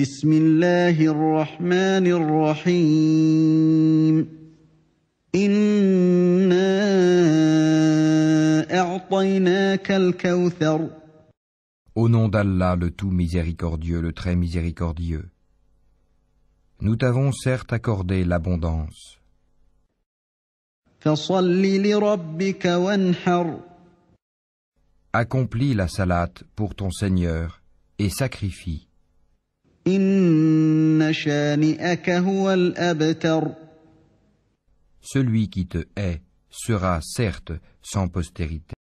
Au nom d'Allah, le tout miséricordieux, le très miséricordieux. Nous t'avons certes accordé l'abondance. Accomplis la salate pour ton Seigneur et sacrifie. Celui qui te hait sera certes sans postérité.